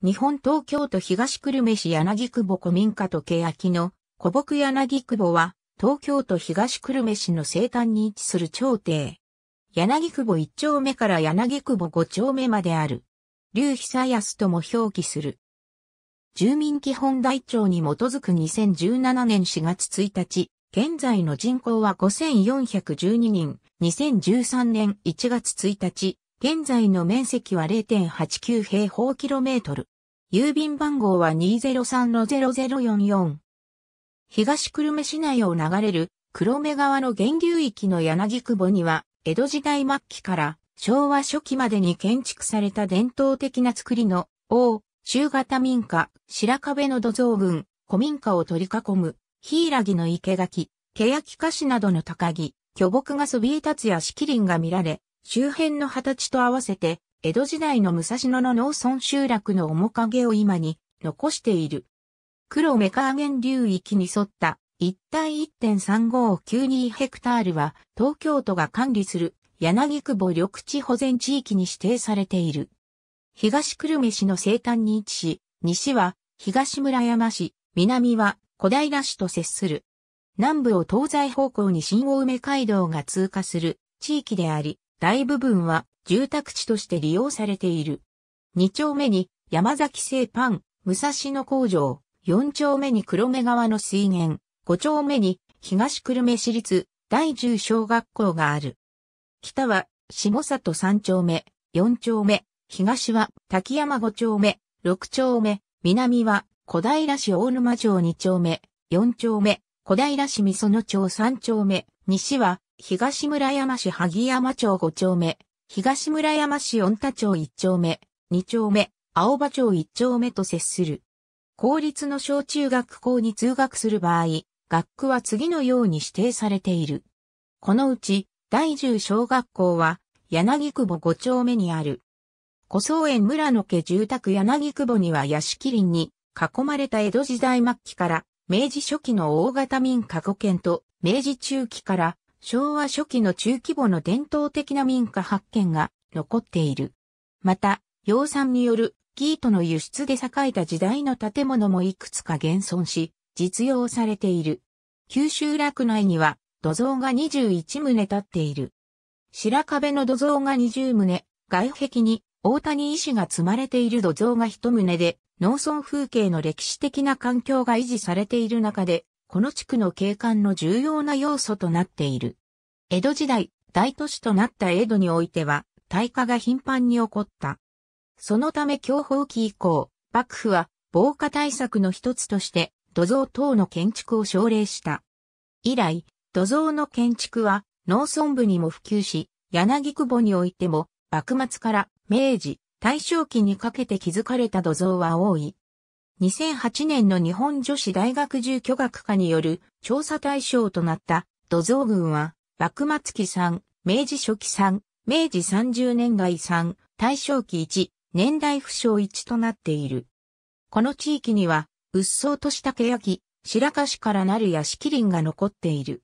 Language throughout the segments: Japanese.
日本東京都東久留米市柳久保古民家と欅の古木柳久保は東京都東久留米市の西端に位置する朝廷。柳久保一丁目から柳久保五丁目まである。竜久康とも表記する。住民基本台帳に基づく2017年4月1日、現在の人口は5412人、2013年1月1日、現在の面積は0.89平方キロメートル。郵便番号は203-0044。東久留米市内を流れる黒目川の源流域の柳久保には、江戸時代末期から昭和初期までに建築された伝統的な作りの、王、周型民家、白壁の土蔵群、古民家を取り囲む、柊の池垣、欅菓子などの高木、巨木がそびえ立つや敷林が見られ、周辺の形と合わせて、江戸時代の武蔵野の農村集落の面影を今に残している。黒目川源流域に沿った一帯1.3592ヘクタールは東京都が管理する柳久保緑地保全地域に指定されている。東久留米市の西端に位置し、西は東村山市、南は小平市と接する。南部を東西方向に新大梅街道が通過する地域であり、大部分は住宅地として利用されている。二丁目に山崎製パン、武蔵野工場、四丁目に黒目川の水源、五丁目に東久留米市立第十小学校がある。北は下里三丁目、四丁目、東は滝山五丁目、六丁目、南は小平市大沼町二丁目、四丁目、小平市三園町三丁目、西は東村山市萩山町5丁目、東村山市御田町1丁目、2丁目、青葉町1丁目と接する。公立の小中学校に通学する場合、学区は次のように指定されている。このうち、第10小学校は、柳久保5丁目にある。古草園村の家住宅柳久保には屋敷林に囲まれた江戸時代末期から明治初期の大型民家古軒と明治中期から昭和初期の中規模の伝統的な民家発見が残っている。また、養蚕による生糸の輸出で栄えた時代の建物もいくつか現存し、実用されている。九州落内には土蔵が21棟立っている。白壁の土蔵が20棟、外壁に大谷石が積まれている土蔵が1棟で、農村風景の歴史的な環境が維持されている中で、この地区の景観の重要な要素となっている。江戸時代、大都市となった江戸においては、大火が頻繁に起こった。そのため享保期以降、幕府は防火対策の一つとして土蔵等の建築を奨励した。以来、土蔵の建築は農村部にも普及し、柳久保においても幕末から明治、大正期にかけて築かれた土蔵は多い。2008年の日本女子大学住居学科による調査対象となった土蔵群は、幕末期3、明治初期3、明治30年代3、大正期1、年代不詳1となっている。この地域には、うっそうとした欅、白樫からなる屋敷林が残っている。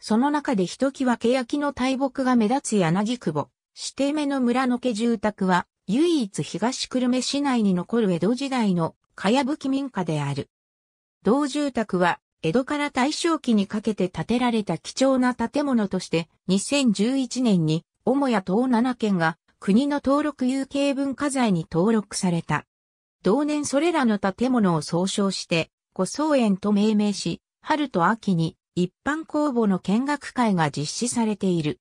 その中でひときわ欅の大木が目立つ柳久保、指定目の村の家住宅は、唯一東久留米市内に残る江戸時代のかやぶき民家である。同住宅は、江戸から大正期にかけて建てられた貴重な建物として、2011年に、母屋東7県が、国の登録有形文化財に登録された。同年それらの建物を総称して、五草園と命名し、春と秋に一般公募の見学会が実施されている。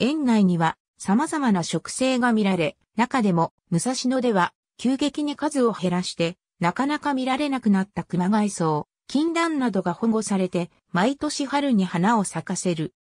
園内には様々な植生が見られ、中でも武蔵野では急激に数を減らしてなかなか見られなくなった熊外草、禁断などが保護されて、毎年春に花を咲かせる。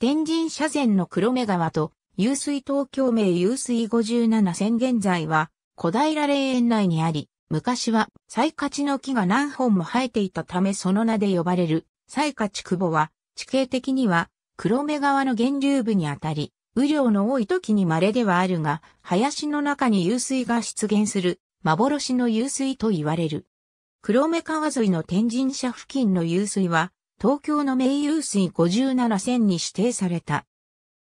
天神社前の黒目川と、湧水東京名湧水57線現在は、小平霊園内にあり、昔は、最価値の木が何本も生えていたためその名で呼ばれる、最価値久保は、地形的には、黒目川の源流部にあたり、雨量の多い時に稀ではあるが、林の中に湧水が出現する幻の湧水と言われる。黒目川沿いの天神社付近の湧水は、東京の名湧水57線に指定された。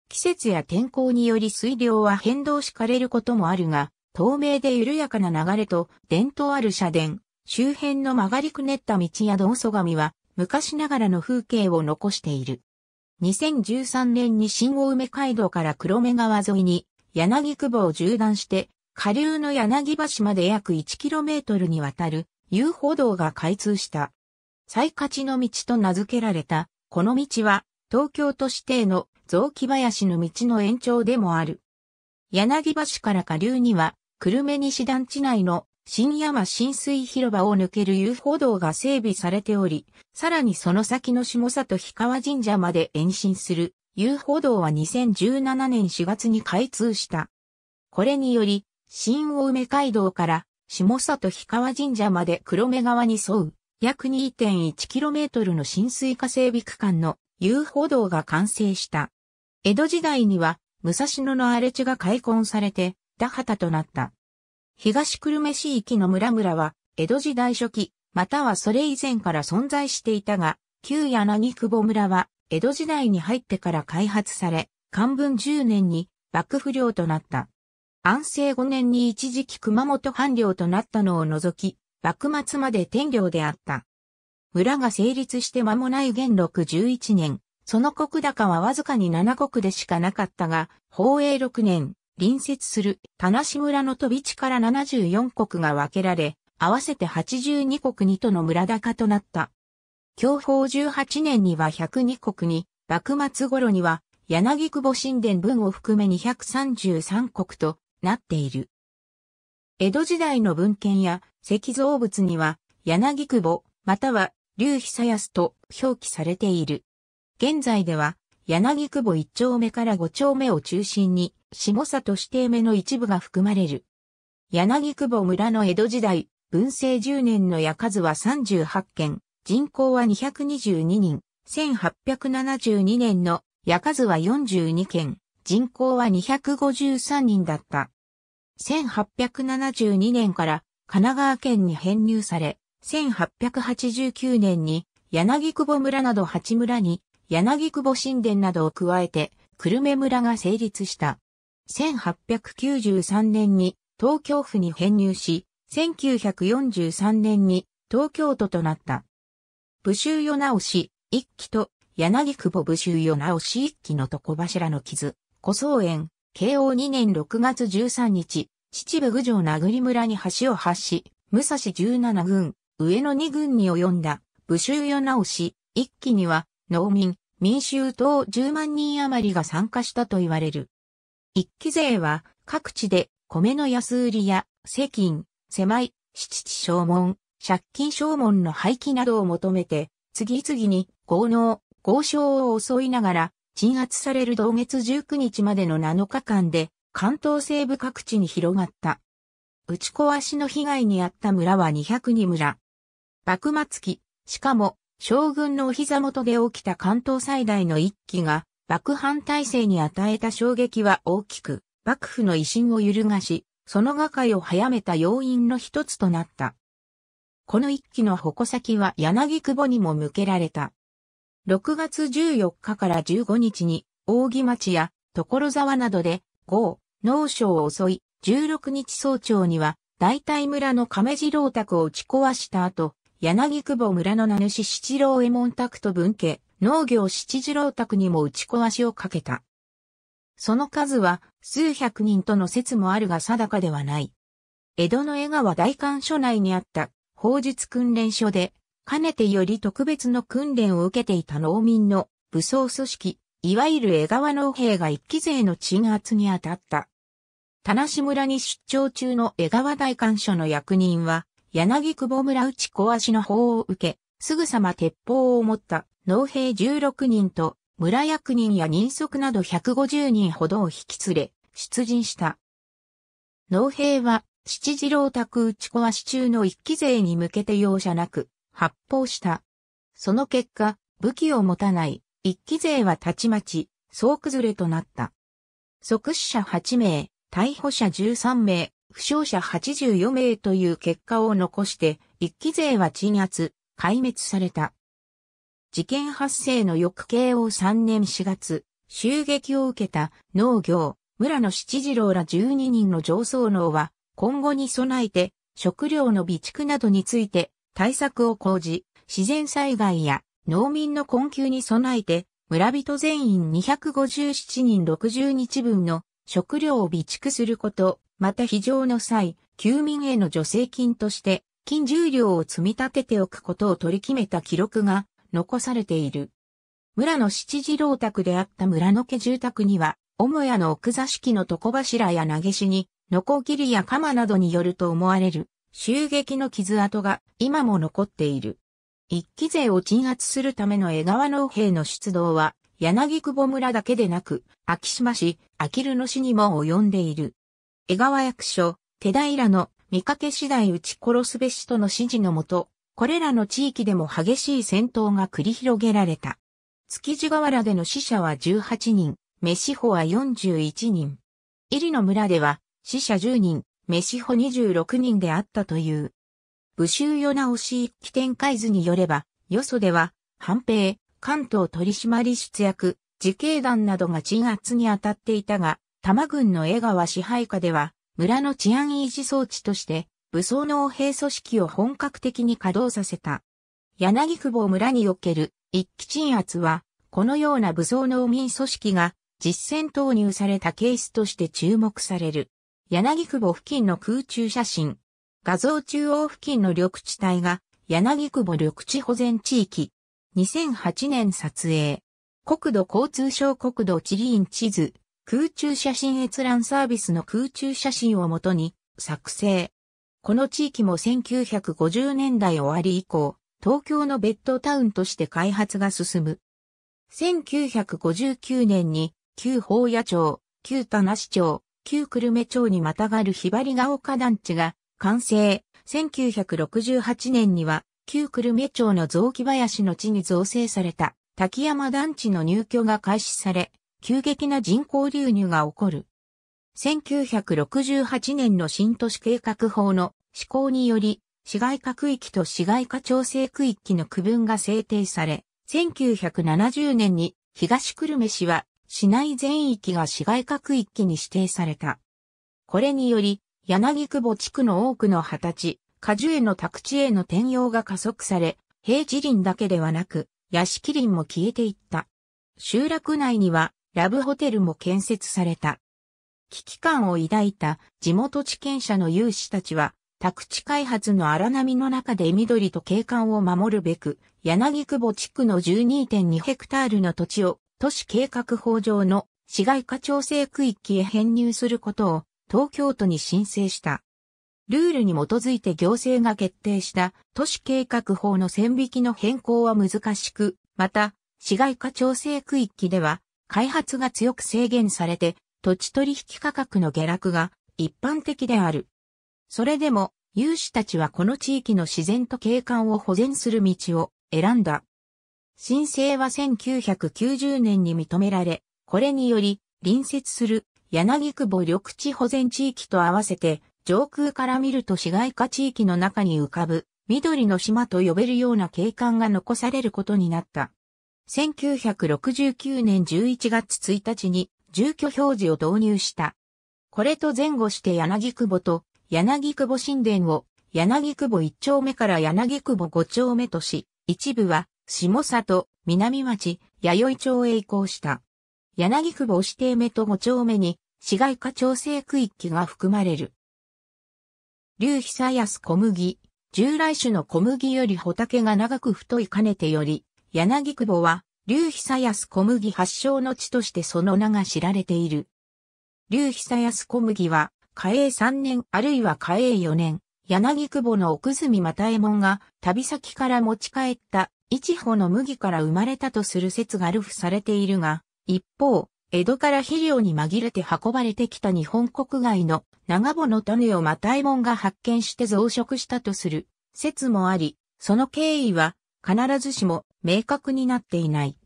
季節や天候により水量は変動しかれることもあるが、透明で緩やかな流れと伝統ある社殿、周辺の曲がりくねった道や道祖神は、昔ながらの風景を残している。2013年に新大梅街道から黒目川沿いに、柳久保を縦断して、下流の柳橋まで約 1km にわたる遊歩道が開通した。最勝の道と名付けられた、この道は東京都指定の雑木林の道の延長でもある。柳橋から下流には、久留米西団地内の新山浸水広場を抜ける遊歩道が整備されており、さらにその先の下里氷川神社まで延伸する遊歩道は2017年4月に開通した。これにより、新大梅街道から下里氷川神社まで黒目川に沿う約 2.1km の浸水化整備区間の遊歩道が完成した。江戸時代には武蔵野の荒れ地が開墾されて田畑となった。東久留米市域の村々は江戸時代初期、またはそれ以前から存在していたが、旧柳久保村は江戸時代に入ってから開発され、漢文10年に幕府領となった。安政5年に一時期熊本藩領となったのを除き、幕末まで天領であった。村が成立して間もない元禄11年、その国高はわずかに7国でしかなかったが、宝永6年、隣接する田無村の飛び地から74国が分けられ、合わせて82国にとの村高となった。享保18年には102国に、幕末頃には柳久保神殿文を含め233国となっている。江戸時代の文献や石造物には、柳久保、または竜久康と表記されている。現在では、柳久保一丁目から五丁目を中心に、下里指定目の一部が含まれる。柳久保村の江戸時代、文政10年の矢数は38件、人口は222人、1872年の矢数は42件、人口は253人だった。1872年から神奈川県に編入され、1889年に柳久保村など八村に柳久保神殿などを加えて久留米村が成立した。1893年に東京府に編入し、1943年に東京都となった。武州世直し一期と柳久保武州世直し一期の床柱の傷。古草園、慶応2年6月13日、秩父郡上名栗村に橋を発し、武蔵十七軍、上野二軍に及んだ、武州世直し、一期には、農民、民衆等10万人余りが参加したと言われる。一期勢は、各地で、米の安売りや、世金、狭い、七地消門、借金消門の廃棄などを求めて、次々に、豪農、豪商を襲いながら、鎮圧される同月19日までの7日間で、関東西部各地に広がった。打ち壊しの被害に遭った村は202村。幕末期、しかも、将軍のお膝元で起きた関東最大の一揆が、幕藩体制に与えた衝撃は大きく、幕府の威信を揺るがし、その瓦解を早めた要因の一つとなった。この一揆の矛先は柳久保にも向けられた。6月14日から15日に、扇町や所沢などで、豪、農省を襲い、16日早朝には、大体村の亀次郎宅を打ち壊した後、柳久保村の名主七郎右衛門宅と文家、農業七次郎宅にも打ち壊しをかけた。その数は数百人との説もあるが定かではない。江戸の江川大官所内にあった法術訓練所でかねてより特別の訓練を受けていた農民の武装組織、いわゆる江川農兵が一期勢の鎮圧に当たった。田無村に出張中の江川大官所の役人は、柳久保村内小足の法を受け、すぐさま鉄砲を持った農兵16人と村役人や人足など150人ほどを引き連れ、出陣した。農兵は、七次郎宅内小足中の一期勢に向けて容赦なく、発砲した。その結果、武器を持たない一騎勢はたちまち、総崩れとなった。即死者8名、逮捕者13名、負傷者84名という結果を残して、一騎勢は鎮圧、壊滅された。事件発生の翌慶応3年4月、襲撃を受けた農業、村の七次郎ら12人の上層農は、今後に備えて、食料の備蓄などについて対策を講じ、自然災害や農民の困窮に備えて、村人全員257人60日分の食料を備蓄すること、また非常の際、休民への助成金として、金重量を積み立てておくことを取り決めた記録が残されている。村の七次郎宅であった村の家住宅には、母屋の奥座敷の床柱や投げしに、ノコギリや鎌などによると思われる襲撃の傷跡が今も残っている。一期勢を鎮圧するための江川農兵の出動は、柳久保村だけでなく、秋島市、秋留る野市にも及んでいる。江川役所、手平の見かけ次第撃ち殺すべしとの指示のもと、これらの地域でも激しい戦闘が繰り広げられた。築地河原での死者は18人、飯穂は41人。入野村では死者10人、メシホ26人であったという。武州与直し一期展開図によれば、よそでは、反平、関東取締出役、自警団などが鎮圧に当たっていたが、多摩郡の江川支配下では、村の治安維持装置として、武装の兵組織を本格的に稼働させた。柳久保村における一期鎮圧は、このような武装農民組織が実戦投入されたケースとして注目される。柳久保付近の空中写真。画像中央付近の緑地帯が柳久保緑地保全地域。2008年撮影。国土交通省国土地理院地図。空中写真閲覧サービスの空中写真をもとに作成。この地域も1950年代終わり以降、東京のベッドタウンとして開発が進む。1959年に旧宝屋町、旧田那市町、旧久留米町にまたがるひばりが丘団地が完成。1968年には旧久留米町の雑木林の地に造成された滝山団地の入居が開始され、急激な人口流入が起こる。1968年の新都市計画法の施行により、市街化区域と市街化調整区域の区分が制定され、1970年に東久留米市は市内全域が市街各域に指定された。これにより、柳久保地区の多くの畑歳、果樹への宅地への転用が加速され、平地林だけではなく、屋敷林も消えていった。集落内には、ラブホテルも建設された。危機感を抱いた地元地権者の有志たちは、宅地開発の荒波の中で緑と景観を守るべく、柳久保地区の12.2ヘクタールの土地を都市計画法上の市街化調整区域へ編入することを東京都に申請した。ルールに基づいて行政が決定した都市計画法の線引きの変更は難しく、また、市街化調整区域では、開発が強く制限されて、土地取引価格の下落が一般的である。それでも、有志たちはこの地域の自然と景観を保全する道を選んだ。申請は1990年に認められ、これにより、隣接する柳久保緑地保全地域と合わせて、上空から見ると市街化地域の中に浮かぶ、緑の島と呼べるような景観が残されることになった。1969年11月1日に住居表示を導入した。これと前後して柳久保と柳久保神殿を柳久保1丁目から柳久保5丁目とし、一部は下里、南町、弥生町へ移行した。柳久保指定目と5丁目に、市街化調整区域が含まれる。竜久安小麦、従来種の小麦よりタケが長く太いかねてより、柳久保は、竜久安小麦発祥の地としてその名が知られている。竜久安小麦は、嘉永3年あるいは嘉永4年、柳久保の奥住又右衛門が旅先から持ち帰った一穂の麦から生まれたとする説がルフされているが、一方、江戸から肥料に紛れて運ばれてきた日本国外の長穂の種をマタイモンが発見して増殖したとする説もあり、その経緯は必ずしも明確になっていない。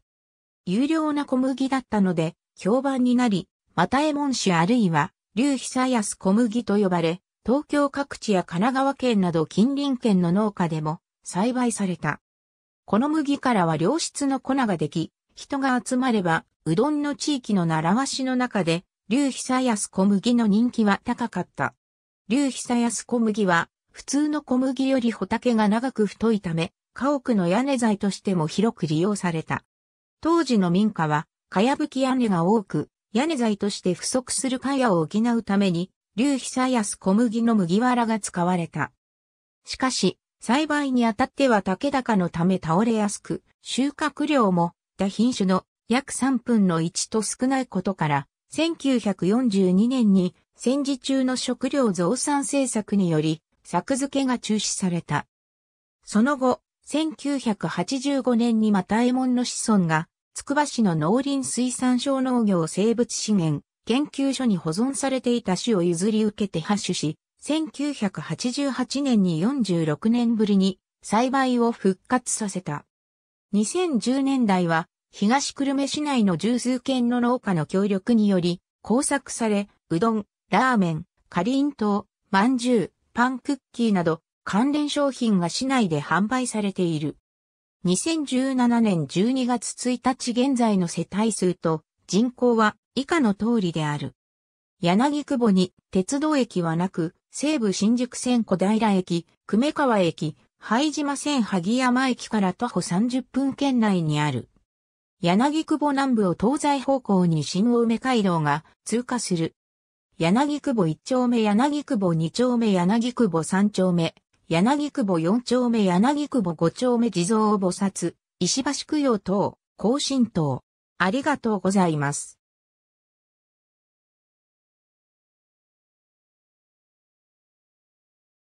有料な小麦だったので評判になり、マタエモン氏あるいは、竜久安小麦と呼ばれ、東京各地や神奈川県など近隣県の農家でも栽培された。この麦からは良質の粉ができ、人が集まれば、うどんの地域の習わしの中で、竜久安小麦の人気は高かった。竜久安小麦は、普通の小麦より穂丈が長く太いため、家屋の屋根材としても広く利用された。当時の民家は、かやぶき屋根が多く、屋根材として不足するかやを補うために、竜久安小麦の麦わらが使われた。しかし、栽培にあたっては竹高のため倒れやすく、収穫量も他品種の約3分の1と少ないことから、1942年に戦時中の食料増産政策により、作付けが中止された。その後、1985年にまた右衛門の子孫が、つくば市の農林水産省農業生物資源研究所に保存されていた種を譲り受けて発種し、1988年に46年ぶりに栽培を復活させた。2010年代は東久留米市内の十数軒の農家の協力により工作され、うどん、ラーメン、かりんとう、まんじゅう、パンクッキーなど関連商品が市内で販売されている。2017年12月1日現在の世帯数と人口は以下の通りである。柳久保に鉄道駅はなく、西武新宿線小平駅、久米川駅、拝島線萩山駅から徒歩30分圏内にある。柳久保南部を東西方向に新青梅街道が通過する。柳久保1丁目柳久保2丁目柳久保3丁目、柳久保4丁目柳久保5丁目地蔵菩薩、石橋供養等、更新等。ありがとうございます。